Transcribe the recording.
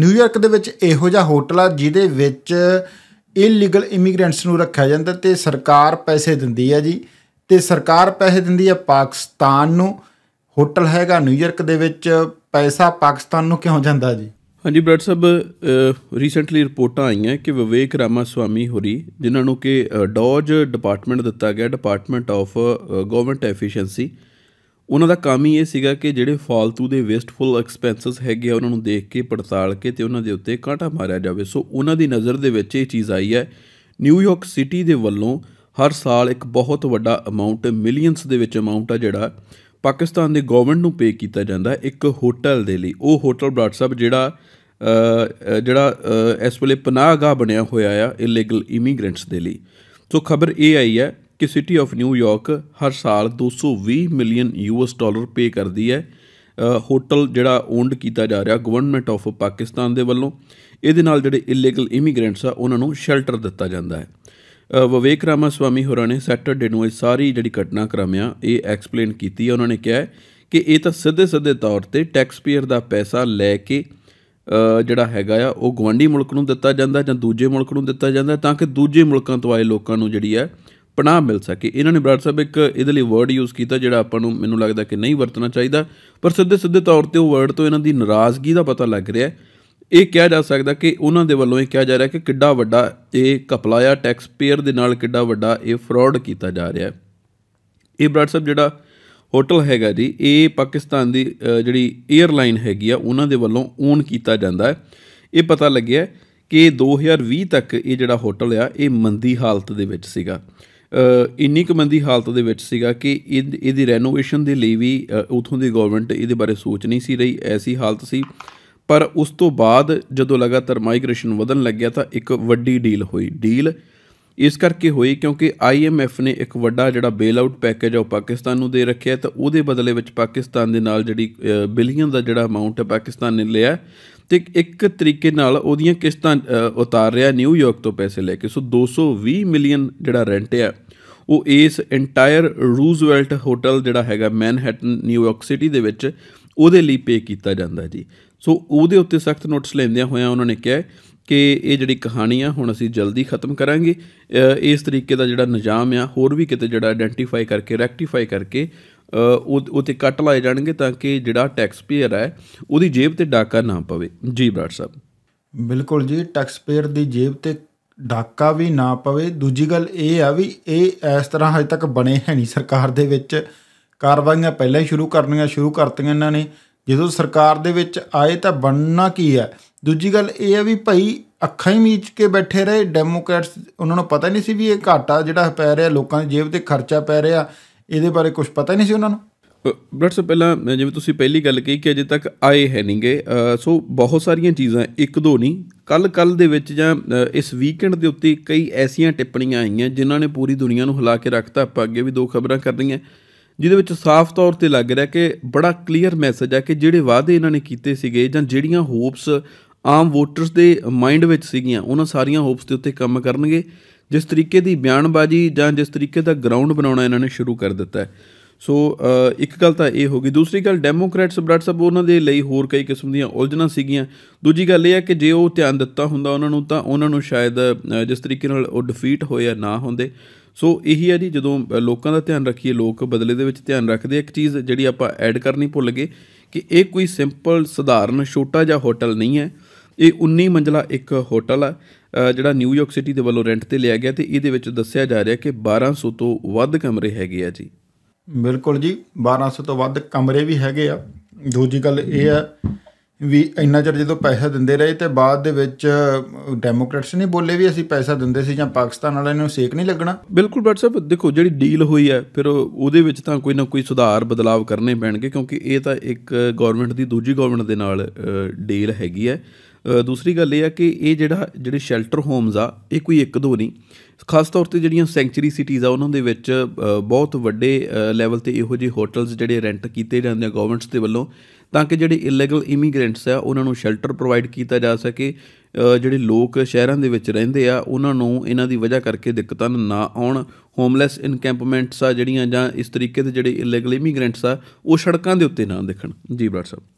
New York ਦੇ ਵਿੱਚ ਇਹੋ ਜਿਹਾ ਹੋਟਲ ਆ ਜਿਹਦੇ ਵਿੱਚ ਇਲੀਗਲ ਇਮੀਗ੍ਰੈਂਟਸ ਨੂੰ ਰੱਖਿਆ ਜਾਂਦਾ ਤੇ ਸਰਕਾਰ ਪੈਸੇ ਦਿੰਦੀ ਆ ਜੀ ਤੇ ਸਰਕਾਰ ਪੈਸੇ ਦਿੰਦੀ ਆ ਪਾਕਿਸਤਾਨ ਨੂੰ ਹੋਟਲ ਹੈਗਾ ਨਿਊਯਾਰਕ ਦੇ ਵਿੱਚ ਪੈਸਾ ਪਾਕਿਸਤਾਨ ਨੂੰ ਕਿਉਂ ਜਾਂਦਾ ਜੀ ਹਾਂਜੀ ਬ੍ਰਦਰ ਸਾਹਿਬ ਰੀਸੈਂਟਲੀ ਰਿਪੋਰਟਾਂ ਆਈਆਂ ਕਿ ਵਿਵੇਕ ਰਾਮਾ ਸਵਾਮੀ ਹੋਰੀ ਜਿਨ੍ਹਾਂ ਨੂੰ ਕਿ ਡੌਜ ਡਿਪਾਰਟਮੈਂਟ ਦਿੱਤਾ ਗਿਆ ਡਿਪਾਰਟਮੈਂਟ ਆਫ ਗਵਰਨਮੈਂਟ ਐਫੀਸ਼ੀਐਂਸੀ ਉਹਨਾਂ ਦਾ ਕੰਮ ਹੀ ਇਹ ਸੀਗਾ ਕਿ ਜਿਹੜੇ ਫਾਲਤੂ ਦੇ ਵੇਸਟਫੁਲ ਐਕਸਪੈਂਸਸ ਹੈਗੇ ਆ ਉਹਨਾਂ ਨੂੰ ਦੇਖ ਕੇ ਪੜਤਾਲ ਕੇ ਤੇ ਉਹਨਾਂ ਦੇ ਉੱਤੇ ਕਾਂਟਾ ਮਾਰਿਆ ਜਾਵੇ ਸੋ ਉਹਨਾਂ ਦੀ ਨਜ਼ਰ ਦੇ ਵਿੱਚ ਇਹ ਚੀਜ਼ ਆਈ ਹੈ ਨਿਊਯਾਰਕ ਸਿਟੀ ਦੇ ਵੱਲੋਂ ਹਰ ਸਾਲ ਇੱਕ ਬਹੁਤ ਵੱਡਾ ਅਮਾਉਂਟ ਮਿਲੀਅਨਸ ਦੇ ਵਿੱਚ ਅਮਾਉਂਟ ਆ ਜਿਹੜਾ ਪਾਕਿਸਤਾਨ ਦੇ ਗਵਰਨਮੈਂਟ ਨੂੰ ਪੇ ਕੀਤਾ ਜਾਂਦਾ ਇੱਕ ਹੋਟਲ ਦੇ ਲਈ ਉਹ ਹੋਟਲ ਬਰਾੜ ਸਾਹਿਬ ਜਿਹੜਾ ਜਿਹੜਾ ਇਸ ਵੇਲੇ ਪਨਾਹਗਾਹ ਬਣਿਆ ਹੋਇਆ ਆ ਇਲੀਗਲ ਇਮੀਗ੍ਰੈਂਟਸ ਦੇ ਲਈ ਸੋ ਖਬਰ ਇਹ ਆਈ ਹੈ ਕਿ ਸਿਟੀ ਆਫ ਨਿਊਯਾਰਕ ਹਰ ਸਾਲ 220 ਮਿਲੀਅਨ ਯੂਐਸ ਡਾਲਰ ਪੇ ਕਰਦੀ ਹੈ ਹੋਟਲ ਜਿਹੜਾ ਓਨਡ ਕੀਤਾ ਜਾ ਰਿਹਾ ਗਵਰਨਮੈਂਟ ਆਫ ਪਾਕਿਸਤਾਨ ਦੇ ਵੱਲੋਂ ਇਹਦੇ ਨਾਲ ਜਿਹੜੇ ਇਲੀਗਲ ਇਮੀਗ੍ਰੈਂਟਸ ਆ ਉਹਨਾਂ ਨੂੰ ਸ਼ੈਲਟਰ ਦਿੱਤਾ ਜਾਂਦਾ ਹੈ ਵਿਵੇਕ ਰਾਮਾ ਸਵਾਮੀ ਹੋਰਾਂ ਨੇ ਸੈਟਰਡੇ ਨੂੰ ਇਹ ਸਾਰੀ ਜਿਹੜੀ ਘਟਨਾ ਕਰਾਮਿਆ ਇਹ ਐਕਸਪਲੇਨ ਕੀਤੀ ਉਹਨਾਂ ਨੇ ਕਿਹਾ ਕਿ ਇਹ ਤਾਂ ਸਿੱਧੇ ਸਿੱਧੇ ਤੌਰ ਤੇ ਟੈਕਸ ਪੇਅਰ ਦਾ ਪੈਸਾ ਲੈ ਕੇ ਜਿਹੜਾ ਹੈਗਾ ਆ ਉਹ ਗਵਾਂਢੀ ਮੁਲਕ ਨੂੰ ਦਿੱਤਾ ਜਾਂਦਾ ਜਾਂ ਦੂਜੇ ਮੁਲਕ ਨੂੰ ਦਿੱਤਾ ਜਾਂਦਾ ਤਾਂ ਕਿ ਦੂਜੇ ਮੁਲਕਾਂ ਤੋਂ ਆਏ ਲੋਕਾਂ ਨੂੰ ਜਿਹੜੀ ਹੈ ਪਨਾਹ ਮਿਲ ਸਕੇ ਇਹਨਾਂ ਨੇ ਬਰਾੜ ਸਾਹਿਬ ਇੱਕ ਇਹਦੇ ਲਈ ਵਰਡ ਯੂਜ਼ ਕੀਤਾ ਜਿਹੜਾ ਆਪਾਂ ਨੂੰ ਮੈਨੂੰ ਲੱਗਦਾ ਕਿ ਨਹੀਂ ਵਰਤਣਾ ਚਾਹੀਦਾ ਪਰ ਸਿੱਧੇ ਸਿੱਧੇ ਤੌਰ ਤੇ ਉਹ ਵਰਡ ਤੋਂ ਇਹਨਾਂ ਦੀ ਨਾਰਾਜ਼ਗੀ ਦਾ ਪਤਾ ਲੱਗ ਰਿਹਾ ਹੈ ਇਹ ਕਿਹਾ ਜਾ ਸਕਦਾ ਕਿ ਉਹਨਾਂ ਦੇ ਵੱਲੋਂ ਇਹ ਕਿਹਾ ਜਾ ਰਿਹਾ ਕਿ ਕਿੱਡਾ ਵੱਡਾ ਇਹ ਕਪਲਾਇਆ ਟੈਕਸ ਪੇਅਰ ਦੇ ਨਾਲ ਕਿੱਡਾ ਵੱਡਾ ਇਹ ਫਰਾਡ ਕੀਤਾ ਜਾ ਰਿਹਾ ਹੈ ਇਹ ਬਰਾੜ ਸਾਹਿਬ ਜਿਹੜਾ ਹੋਟਲ ਹੈਗਾ ਜੀ ਇਹ ਪਾਕਿਸਤਾਨ ਦੀ ਜਿਹੜੀ 에ਅਰਲਾਈਨ ਹੈਗੀ ਆ ਉਹਨਾਂ ਦੇ ਵੱਲੋਂ ਓਨ ਕੀਤਾ ਜਾਂਦਾ ਹੈ ਇਹ ਪਤਾ ਲੱਗਿਆ ਕਿ 2020 ਤੱਕ ਇਹ ਜਿਹੜਾ ਹੋਟਲ ਆ ਇਹ ਮੰਦੀ ਹਾਲਤ ਦੇ ਵਿੱਚ ਸੀਗਾ ਇੰਨੀ ਕੁ ਮੰਦੀ ਹਾਲਤ ਦੇ ਵਿੱਚ ਸੀਗਾ ਕਿ ਇਹਦੀ ਰੈਨੋਵੇਸ਼ਨ ਦੇ ਲਈ ਵੀ ਉਥੋਂ ਦੀ ਗਵਰਨਮੈਂਟ ਇਹਦੇ ਬਾਰੇ ਸੋਚ ਨਹੀਂ ਸੀ ਰਹੀ ਐਸੀ ਹਾਲਤ ਸੀ ਪਰ ਉਸ ਤੋਂ ਬਾਅਦ ਜਦੋਂ ਲਗਾਤਾਰ ਮਾਈਗ੍ਰੇਸ਼ਨ ਵਧਣ ਲੱਗਿਆ ਤਾਂ ਇੱਕ ਵੱਡੀ ਡੀਲ ਹੋਈ ਡੀਲ ਇਸ ਕਰਕੇ ਹੋਈ ਕਿਉਂਕਿ IMF ਨੇ ਇੱਕ ਵੱਡਾ ਜਿਹੜਾ ਬੇਲ ਆਊਟ ਪੈਕੇਜ ਆ ਉਹ ਪਾਕਿਸਤਾਨ ਨੂੰ ਦੇ ਰੱਖਿਆ ਤਾਂ ਉਹਦੇ ਬਦਲੇ ਵਿੱਚ ਪਾਕਿਸਤਾਨ ਦੇ ਨਾਲ ਜਿਹੜੀ ਬਿਲੀਅਨ ਦਾ ਜਿਹੜਾ ਅਮਾਉਂਟ ਹੈ ਪਾਕਿਸਤਾਨ ਨੇ ਲਿਆ ਤੇ ਇੱਕ ਤਰੀਕੇ ਨਾਲ ਉਹਦੀਆਂ ਕਿਸ਼ਤਾਂ ਉਤਾਰ ਰਿਹਾ ਨਿਊਯਾਰਕ ਤੋਂ ਪੈਸੇ ਲੈ ਕੇ ਸੋ 220 ਮਿਲੀਅਨ ਜਿਹੜਾ ਰੈਂਟ ਹੈ ਉਹ ਇਸ ਐਂਟਾਇਰ ਰੂਜ਼ਵੈਲਟ ਹੋਟਲ ਜਿਹੜਾ ਹੈਗਾ ਮੈਨਹਟਨ ਨਿਊਯਾਰਕ ਸਿਟੀ ਦੇ ਵਿੱਚ ਉਹਦੇ ਲਈ ਪੇ ਕੀਤਾ ਜਾਂਦਾ ਜੀ ਸੋ ਉਹਦੇ ਉੱਤੇ ਸਖਤ ਨੋਟਿਸ ਲੈਂਦਿਆਂ ਹੋਇਆਂ ਉਹਨਾਂ ਨੇ ਕਿਹਾ ਕਿ ਇਹ ਜਿਹੜੀ ਕਹਾਣੀ ਆ ਹੁਣ ਅਸੀਂ ਜਲਦੀ ਖਤਮ ਕਰਾਂਗੇ ਇਸ ਤਰੀਕੇ ਦਾ ਜਿਹੜਾ ਨਿਜ਼ਾਮ ਆ ਹੋਰ ਵੀ ਕਿਤੇ ਜਿਹੜਾ ਆਇਡੈਂਟੀਫਾਈ ਕਰਕੇ ਰੈਕਟੀਫਾਈ ਕਰਕੇ ਉਹ ਉਹ ਕੱਟ ਲਾਏ ਜਾਣਗੇ ਤਾਂ ਕਿ ਜਿਹੜਾ ਟੈਕਸ ਪੇਅਰ ਹੈ ਉਹਦੀ ਜੇਬ ਤੇ ਡਾਕਾ ਨਾ ਪਵੇ ਜੀ ਬਰਾੜ ਸਾਹਿਬ ਬਿਲਕੁਲ ਜੀ ਟੈਕਸ ਪੇਅਰ ਦੀ ਜੇਬ ਤੇ ਡਾਕਾ ਵੀ ਨਾ ਪਵੇ ਦੂਜੀ ਗੱਲ ਇਹ ਆ ਵੀ ਇਹ ਇਸ ਤਰ੍ਹਾਂ ਹਜੇ ਤੱਕ ਬਣੇ ਹੈ ਨਹੀਂ ਸਰਕਾਰ ਦੇ ਵਿੱਚ ਕਾਰਵਾਈਆਂ ਪਹਿਲਾਂ ਹੀ ਸ਼ੁਰੂ ਕਰਨੀਆਂ ਸ਼ੁਰੂ ਕਰਤੀਆਂ ਇਹਨਾਂ ਨੇ ਜਦੋਂ ਸਰਕਾਰ ਦੇ ਵਿੱਚ ਆਏ ਤਾਂ ਬਣਨਾ ਕੀ ਹੈ ਦੂਜੀ ਗੱਲ ਇਹ ਹੈ ਵੀ ਭਾਈ ਅੱਖਾਂ ਹੀ ਮੀਚ ਕੇ ਬੈਠੇ ਰਹੇ ਡੈਮੋਕ੍ਰੇਟਸ ਉਹਨਾਂ ਨੂੰ ਪਤਾ ਨਹੀਂ ਸੀ ਵੀ ਇਹ ਘਾਟਾ ਜਿਹੜਾ ਪੈ ਰਿਹਾ ਲੋਕਾਂ ਦੀ ਜੇਬ ਤੇ ਖਰਚਾ ਪੈ ਰਿਹਾ ਇਹਦੇ ਬਾਰੇ ਕੁਝ ਪਤਾ ਹੀ ਨਹੀਂ ਸੀ ਉਹਨਾਂ ਨੂੰ ਬਲੱਡ ਸੋ ਪਹਿਲਾਂ ਜਿਵੇਂ ਤੁਸੀਂ ਪਹਿਲੀ ਗੱਲ ਕਹੀ ਕਿ ਅਜੇ ਤੱਕ ਆਏ ਹੈ ਨਹੀਂਗੇ ਸੋ ਬਹੁਤ ਸਾਰੀਆਂ ਚੀਜ਼ਾਂ ਇੱਕ ਦੋ ਨਹੀਂ ਕੱਲ ਕੱਲ ਦੇ ਵਿੱਚ ਜਾਂ ਇਸ ਵੀਕਐਂਡ ਦੇ ਉੱਤੇ ਕਈ ਐਸੀਆਂ ਟਿੱਪਣੀਆਂ ਆਈਆਂ ਜਿਨ੍ਹਾਂ ਨੇ ਪੂਰੀ ਦੁਨੀਆ ਨੂੰ ਹਿਲਾ ਕੇ ਰੱਖਤਾ ਆਪਾਂ ਅੱਗੇ ਵੀ ਦੋ ਖਬਰਾਂ ਕਰਦੀਆਂ ਜਿਹਦੇ ਵਿੱਚ ਸਾਫ਼ ਤੌਰ ਤੇ ਲੱਗ ਰਿਹਾ ਕਿ ਬੜਾ ਕਲੀਅਰ ਮੈਸੇਜ ਹੈ ਕਿ ਜਿਹੜੇ ਵਾਅਦੇ ਇਹਨਾਂ ਨੇ ਕੀਤੇ ਸੀਗੇ ਜਾਂ ਜਿਹੜੀਆਂ ਹੋਪਸ ਆਮ ਵੋਟਰਸ ਦੇ ਮਾਈਂਡ ਵਿੱਚ ਸੀਗੀਆਂ ਉਹਨਾਂ ਸਾਰੀਆਂ ਹੋਪਸ ਦੇ ਉੱਤੇ ਕੰਮ ਕਰਨਗੇ ਜਿਸ ਤਰੀਕੇ ਦੀ ਬਿਆਨਬਾਜ਼ੀ ਜਾਂ ਜਿਸ ਤਰੀਕੇ ਦਾ ਗਰਾਊਂਡ ਬਣਾਉਣਾ ਇਹਨਾਂ ਨੇ ਸ਼ੁਰੂ ਕਰ ਦਿੱਤਾ ਹੈ ਸੋ ਇੱਕ ਗੱਲ ਤਾਂ ਇਹ ਹੋ ਗਈ ਦੂਸਰੀ ਗੱਲ ਡੈਮੋਕ੍ਰੈਟਸ ਬਰਾੜ ਸਾਹਿਬ ਉਹਨਾਂ ਦੇ ਲਈ ਹੋਰ ਕਈ ਕਿਸਮ ਦੀਆਂ ਉਲਝਣਾਂ ਸੀਗੀਆਂ ਦੂਜੀ ਗੱਲ ਇਹ ਹੈ ਕਿ ਜੇ ਉਹ ਧਿਆਨ ਦਿੱਤਾ ਹੁੰਦਾ ਉਹਨਾਂ ਨੂੰ ਤਾਂ ਉਹਨਾਂ ਨੂੰ ਸ਼ਾਇਦ ਜਿਸ ਤਰੀਕੇ ਨਾਲ ਉਹ ਡਿਫੀਟ ਹੋਇਆ ਨਾ ਹੁੰਦੇ ਸੋ ਇਹੀ ਹੈ ਜੀ ਜਦੋਂ ਲੋਕਾਂ ਦਾ ਧਿਆਨ ਰੱਖੀਏ ਲੋਕ ਬਦਲੇ ਦੇ ਵਿੱਚ ਧਿਆਨ ਰੱਖਦੇ ਇੱਕ ਚੀਜ਼ ਜਿਹੜੀ ਆਪਾਂ ਐਡ ਕਰਨੀ ਭੁੱਲ ਗਏ ਕਿ ਇਹ ਕੋਈ ਸਿੰਪਲ ਸਧਾਰਨ ਛੋਟਾ ਜਿਹਾ ਹੋਟਲ ਨਹੀਂ ਹੈ ਇਹ 19 ਮੰਜ਼ਲਾ ਇੱਕ ਹੋਟਲ ਆ ਜਿਹੜਾ ਨਿਊਯਾਰਕ ਸਿਟੀ ਦੇ ਵੱਲੋਂ ਰੈਂਟ ਤੇ ਲਿਆ ਗਿਆ ਤੇ ਇਹਦੇ ਵਿੱਚ ਦੱਸਿਆ ਜਾ ਰਿਹਾ ਕਿ 1200 ਤੋਂ ਵੱਧ ਕਮਰੇ ਹੈਗੇ ਆ ਜੀ ਬਿਲਕੁਲ ਜੀ 1200 ਤੋਂ ਵੱਧ ਕਮਰੇ ਵੀ ਹੈਗੇ ਆ ਦੂਜੀ ਗੱਲ ਇਹ ਆ ਵੀ ਇੰਨਾ ਚਿਰ ਜਦੋਂ ਪੈਸਾ ਦਿੰਦੇ ਰਹੇ ਤੇ ਬਾਅਦ ਦੇ ਵਿੱਚ ਡੈਮੋਕ੍ਰੈਟਸ ਨੇ ਬੋਲੇ ਵੀ ਅਸੀਂ ਪੈਸਾ ਦਿੰਦੇ ਸੀ ਜਾਂ ਪਾਕਿਸਤਾਨ ਵਾਲਿਆਂ ਨੂੰ ਸੇਕ ਨਹੀਂ ਲੱਗਣਾ ਬਿਲਕੁਲ ਬਟ ਸਾਹਿਬ ਦੇਖੋ ਜਿਹੜੀ ਡੀਲ ਹੋਈ ਹੈ ਫਿਰ ਉਹਦੇ ਵਿੱਚ ਤਾਂ ਕੋਈ ਨਾ ਕੋਈ ਸੁਧਾਰ ਬਦਲਾਵ ਕਰਨੇ ਪੈਣਗੇ ਕਿਉਂਕਿ ਇਹ ਤਾਂ ਇੱਕ ਗਵਰਨਮੈਂਟ ਦੀ ਦੂਜੀ ਗਵਰਨਮੈਂਟ ਦੇ ਨਾਲ ਡੀਲ ਹੈਗੀ ਹੈ ਦੂਸਰੀ ਗੱਲ ਇਹ ਆ ਕਿ ਇਹ ਜਿਹੜਾ ਜਿਹੜੇ ਸ਼ੈਲਟਰ ਹੋਮਸ ਆ ਇਹ ਕੋਈ ਇੱਕ ਦੋ ਨਹੀਂ ਖਾਸ ਤੌਰ ਤੇ ਜਿਹੜੀਆਂ ਸੈਂਚਰੀ ਸਿਟੀਜ਼ ਆ ਉਹਨਾਂ ਦੇ ਵਿੱਚ ਬਹੁਤ ਵੱਡੇ ਲੈਵਲ ਤੇ ਇਹੋ ਜਿਹੇ ਹੋਟਲਸ ਜਿਹੜੇ ਰੈਂਟ ਕੀਤੇ ਜਾਂਦੇ ਆ ਗਵਰਨਮੈਂਟਸ ਦੇ ਵੱਲੋਂ ਤਾਂ ਕਿ ਜਿਹੜੇ ਇਲੈਗਲ ਇਮੀਗ੍ਰੈਂਟਸ ਆ ਉਹਨਾਂ ਨੂੰ ਸ਼ੈਲਟਰ ਪ੍ਰੋਵਾਈਡ ਕੀਤਾ ਜਾ ਸਕੇ ਜਿਹੜੇ ਲੋਕ ਸ਼ਹਿਰਾਂ ਦੇ ਵਿੱਚ ਰਹਿੰਦੇ ਆ ਉਹਨਾਂ ਨੂੰ ਇਹਨਾਂ ਦੀ ਵਜ੍ਹਾ ਕਰਕੇ ਦਿੱਕਤਾਂ ਨਾ ਆਉਣ ਹੋਮਲੈਸ ਇਨਕੈਂਪਮੈਂਟਸ ਆ ਜਿਹੜੀਆਂ ਜਾਂ ਇਸ ਤਰੀਕੇ ਦੇ ਜਿਹੜੇ ਇਲੈਗਲ ਇਮੀਗ੍ਰੈਂਟਸ ਆ ਉਹ ਸੜਕਾਂ ਦੇ ਉੱਤੇ ਨਾ ਦੇਖਣ ਜੀ ਬਰਾੜ ਸਾਹਿਬ